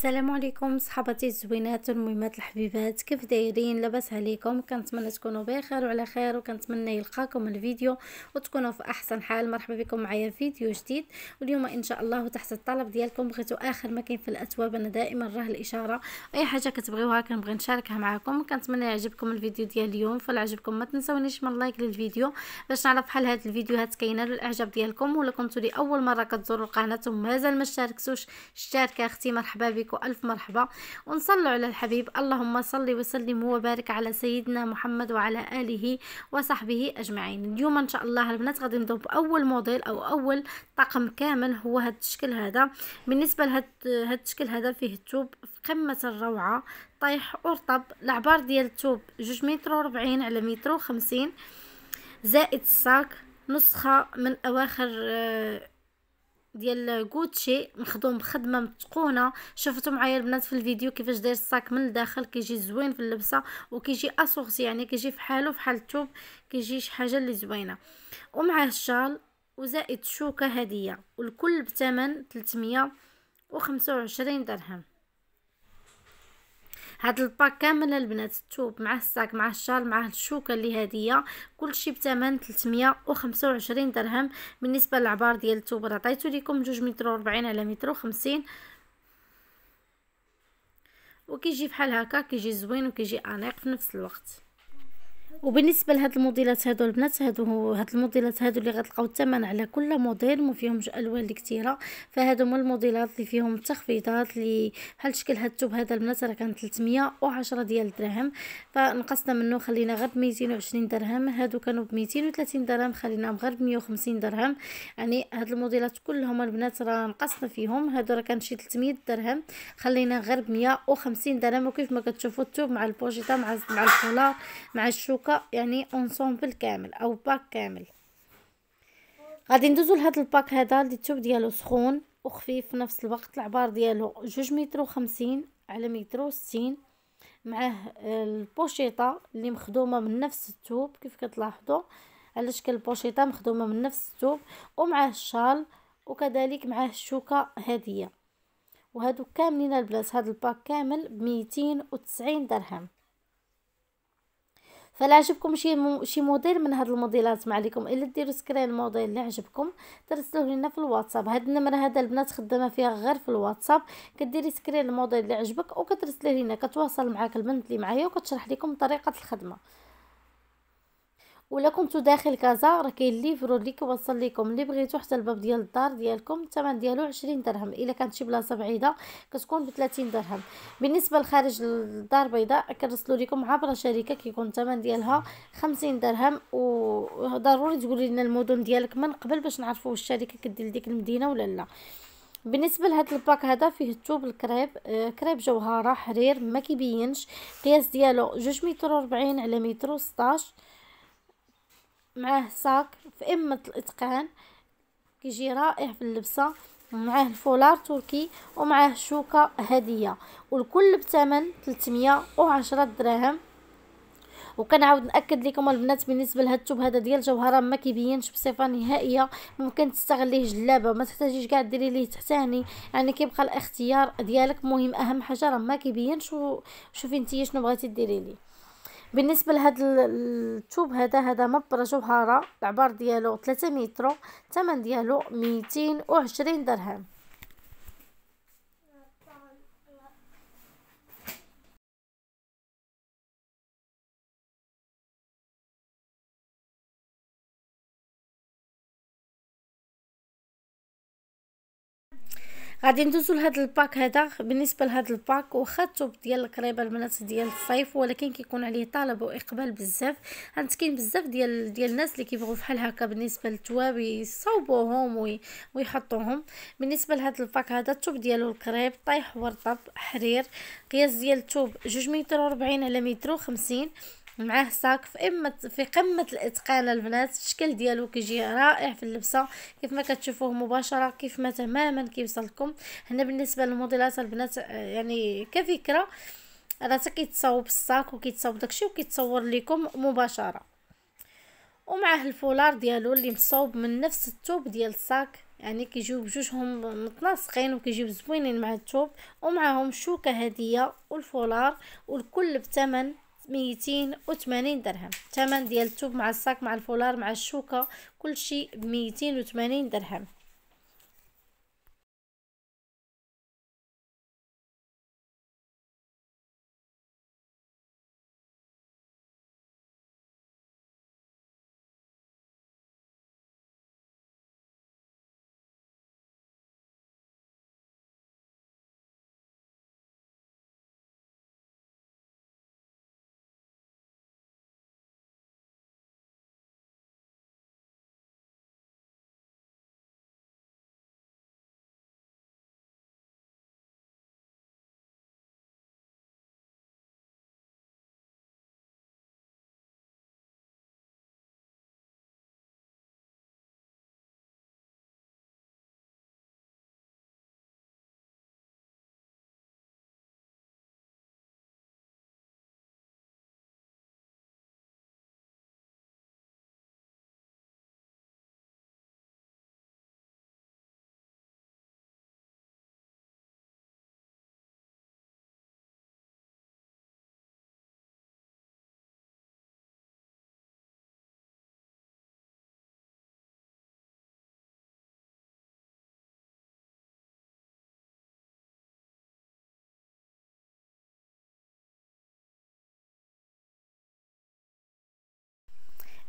السلام عليكم صحباتي الزوينات والميمات الحبيبات كيف دايرين لاباس عليكم كنتمنى تكونوا بخير وعلى خير وكنتمنى يلقاكم الفيديو وتكونوا في احسن حال مرحبا بكم معايا في فيديو جديد واليوم ان شاء الله تحت الطلب ديالكم بغيتوا اخر ما كاين في الاثواب انا دائما راه الاشاره اي حاجه كتبغيوها كنبغي نشاركها معكم كنتمنى يعجبكم الفيديو ديال اليوم فلا عجبكم ما تنساونيش من لايك للفيديو باش نعرف بحال هاد الفيديوهات كاينه الاعجاب ديالكم ولا كنتو لاول مره كتزوروا القناه ومازال ما اشتركتوش اختي مرحبا بكم عليكم ألف مرحبا ونصلوا على الحبيب اللهم صل وسلم وبارك على سيدنا محمد وعلى آله وصحبه أجمعين اليوم إن شاء الله البنات غادي نبداو بأول موديل أو أول طقم كامل هو هذا الشكل هذا بالنسبة لهذا الشكل هذا فيه التوب في قمة الروعة طايح ورطب العبار ديال التوب جوج متر وربعين على متر وخمسين زائد الساك نسخة من أواخر آه، ديال غوتشي مخدوم بخدمه متقونه شفتوا معايا البنات في الفيديو كيفاش داير الصاك من الداخل كيجي زوين في اللبسه وكيجي اسورسي يعني كيجي في حاله في الثوب كيجي شي حاجه اللي زوينه ومعاه الشال وزائد شوكه هديه والكل بثمن 325 درهم هاد الباك كامل البنات الثوب مع الساك مع الشال مع الشوكه اللي هديه كلشي بثمن 325 درهم بالنسبه للعبار ديال الثوب راه عطيتو لكم 2 متر 40 على متر 50 وكيجي بحال هكا كيجي زوين وكيجي انيق في نفس الوقت وبالنسبه لهاد الموديلات هادو البنات هادو هاد الموديلات هادو اللي غتلقاو الثمن على كل موديل ما فيهمش الوان كثيره فهادو هما الموديلات اللي فيهم التخفيضات اللي بحال شكل هاد التوب هذا البنات راه كان 310 ديال الدرهم فنقصنا منه خلينا غير ب 220 درهم هادو كانوا ب 230 درهم خليناهم غير ب 150 درهم يعني هاد الموديلات كلهم البنات راه نقصنا فيهم هادو راه كان شي 300 درهم خلينا غير ب 150 درهم وكيف ما كتشوفوا التوب مع البوشيطه مع مع الفولار مع الشوكه يعني اونسومبل كامل او باك كامل غادي ندوزو لهاد الباك هذا اللي التوب ديالو سخون وخفيف في نفس الوقت العبار ديالو جوج متر وخمسين على متر وستين معاه آه، البوشيطه اللي مخدومه من نفس التوب كيف كتلاحظوا على شكل البوشيطه مخدومه من نفس التوب ومعاه الشال وكذلك معاه الشوكه هديه وهادو كاملين البلاص هاد الباك كامل بميتين وتسعين درهم فلا عجبكم شي مو شي موديل من هاد الموديلات ما عليكم الا ديروا سكرين موديل اللي عجبكم ترسلوه لنا في الواتساب هاد النمره هذا البنات خدامه فيها غير في الواتساب كديري سكرين الموديل اللي عجبك وكترسليه لنا كتواصل معاك البنت اللي معايا وكتشرح لكم طريقه الخدمه ولا كنتو داخل كازا راه كاين ليفرو اللي كيوصل ليكم اللي بغيتو حتى الباب ديال الدار ديالكم الثمن ديالو 20 درهم الا كانت شي بلاصه بعيده كتكون ب 30 درهم بالنسبه لخارج الدار البيضاء كنرسلو لكم عبر شركه كيكون الثمن ديالها 50 درهم وضروري تقولي لنا المدن ديالك من قبل باش نعرفوا واش الشركه كدير لديك المدينه ولا لا بالنسبه لهاد الباك هذا فيه الثوب الكريب آه كريب جوهره حرير ما كيبينش قياس ديالو 2 متر 40 على متر 16 معاه ساك في إمة الإتقان كيجي رائع في اللبسة معاه الفولار تركي ومعاه شوكة هدية والكل بثمن 310 دراهم وكنعاود ناكد لكم البنات بالنسبه لهاد الثوب هذا ديال جوهره ما كيبينش بصفه نهائيه ممكن تستغليه جلابه ما تحتاجيش كاع ديري ليه تحتاني يعني كيبقى الاختيار ديالك مهم اهم حاجه راه ما كيبينش وشوفي انت شنو بغيتي ديري ليه بالنسبه لهاد الثوب هذا هذا مبرج جوهره العبار ديالو 3 متر الثمن ديالو 220 درهم غادي ندوزو لهاد الباك هذا بالنسبه لهاد الباك واخا الثوب ديال القريب البنات ديال الصيف ولكن كيكون عليه طلب واقبال بزاف حيت كاين بزاف ديال ديال الناس اللي كيبغوا بحال هكا بالنسبه للتوابي يصاوبوهم وي ويحطوهم بالنسبه لهاد الباك هذا الثوب ديالو القريب طايح ورطب حرير قياس ديال الثوب 2 متر 40 على متر 50 معاه ساك في قمة في قمة الإتقان البنات الشكل ديالو كيجي رائع في اللبسة كيف ما كتشوفوه مباشرة كيف ما تماما كيوصلكم هنا بالنسبة للموديلات البنات آه، يعني كفكرة راه كيتصاوب الساك وكيتصاوب داكشي وكيتصور لكم مباشرة ومعاه الفولار ديالو اللي مصوب من نفس الثوب ديال الساك يعني كيجيو بجوجهم متناسقين وكيجيو زوينين مع الثوب ومعاهم شوكه هديه والفولار والكل بثمن ميتين وثمانين درهم تمن ديال التوب مع الصاك مع الفولار مع الشوكة كلشي بميتين وثمانين درهم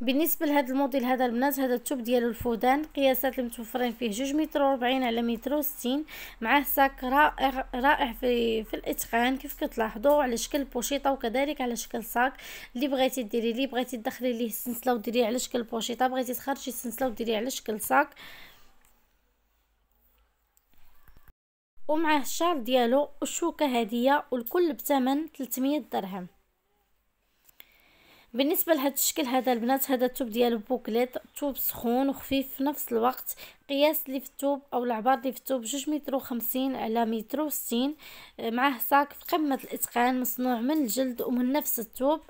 بالنسبه لهذا الموديل هذا البنات هذا التوب ديالو الفودان قياسات المتوفرين فيه جوج متر وربعين على متر وستين معاه ساك رائع رائع في في الاتقان كيف كتلاحظوا على شكل بوشيطه وكذلك على شكل ساك اللي بغيتي ديري ليه بغيتي تدخلي ليه السنسله وديريه على شكل بوشيطه بغيتي تخرجي السنسله وديريه على شكل ساك ومعاه الشال ديالو والشوكه هديه والكل بثمن 300 درهم بالنسبه لهذا الشكل هذا البنات هذا التوب ديال بوكليت توب سخون وخفيف في نفس الوقت قياس اللي في التوب او العبار اللي في التوب جوج متر و50 على متر و60 معاه ساك في قمه الاتقان مصنوع من الجلد ومن نفس التوب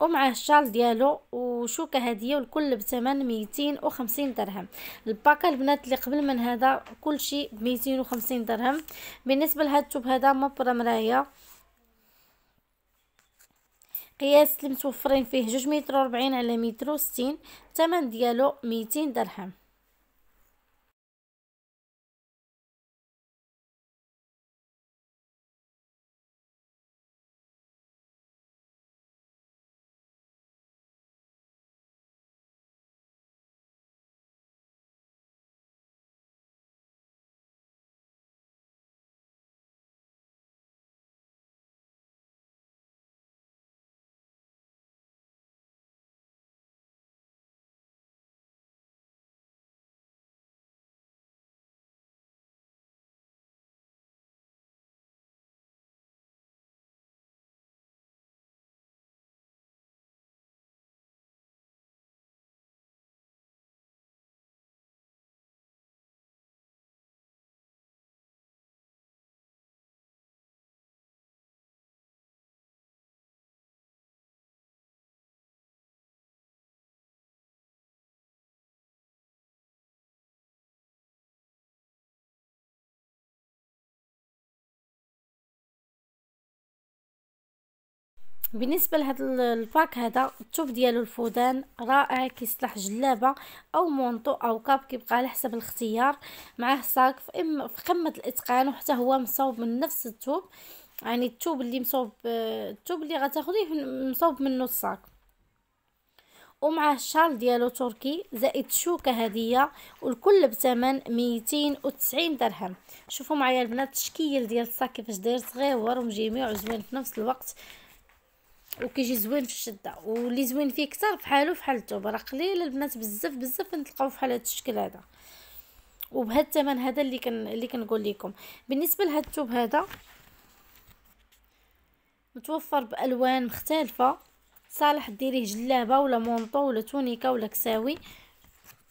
ومعه الشال ديالو وشوكه هديه والكل بثمن 250 درهم الباكا البنات اللي قبل من هذا كل شيء ب 250 درهم بالنسبه لهذا التوب هذا مبرمرايه القياس اللي متوفرين فيه جوج متر وربعين على متر وستين تمن ديالو ميتين درهم بالنسبه لهذا الباك هذا التوب ديالو الفودان رائع كيصلح جلابه او مونطو او كاب كيبقى على حسب الاختيار معاه صاك في, قمه الاتقان وحتى هو مصوب من نفس التوب يعني التوب اللي مصوب آه، التوب اللي غتاخديه مصوب منه الصاك ومعاه الشال ديالو تركي زائد شوكه هديه والكل بثمن 290 درهم شوفوا معايا البنات التشكيل ديال الصاك كيفاش داير صغير ومجميع وزوين في نفس الوقت وكيجي زوين في الشده واللي زوين فيه كثر فحالو فحال الثوب راه قليل البنات بزاف بزاف نتلقاو بحال هذا الشكل هذا وبهذا الثمن هذا اللي كن اللي كنقول لكم بالنسبه لهذا الثوب هذا متوفر بالوان مختلفه صالح ديريه جلابه ولا مونطو ولا تونيكه ولا كساوي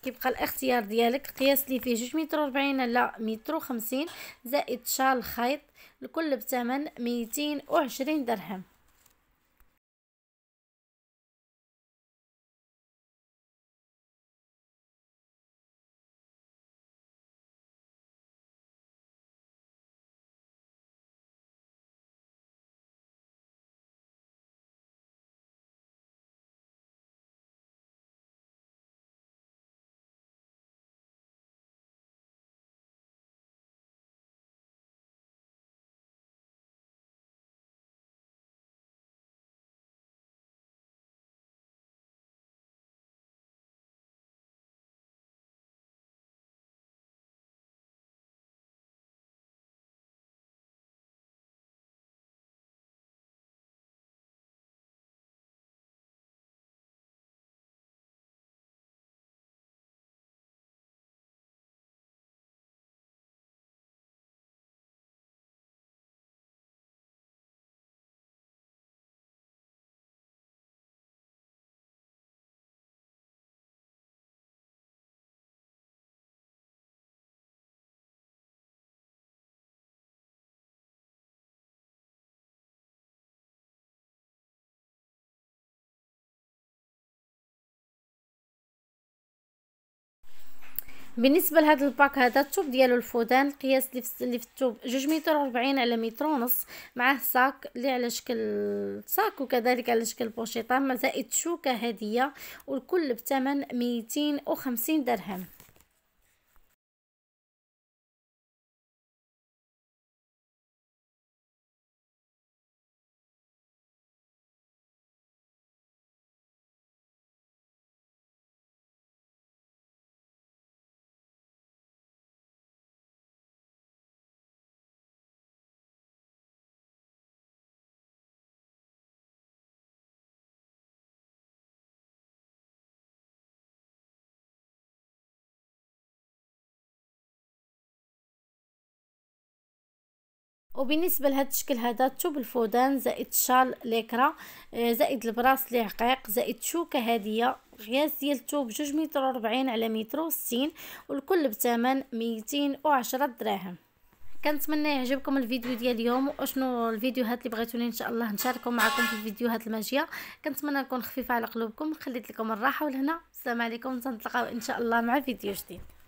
كيبقى الاختيار ديالك قياس لي فيه جوج متر وربعين لا متر وخمسين زائد شال خيط الكل بثمن ميتين وعشرين درهم بالنسبه لهذا الباك هذا الثوب ديالو الفودان القياس اللي في الثوب جوج متر 40 على متر ونص معاه ساك اللي على شكل ساك وكذلك على شكل بوشيطه زائد شوكه هديه والكل بثمن ميتين درهم وبالنسبه لهذا الشكل هذا الثوب الفودان زائد شال ليكرا آه، زائد البراس عقيق زائد شوكه هديه غياز ديال الثوب جوج متر وربعين على متر وستين والكل بثمن ميتين وعشرة دراهم كنتمنى يعجبكم الفيديو ديال اليوم واشنو الفيديوهات اللي بغيتوني ان شاء الله نشاركهم معكم في الفيديوهات الماجيه كنتمنى نكون خفيفه على قلوبكم خليت لكم الراحه ولهنا السلام عليكم تنتلقاو ان شاء الله مع فيديو جديد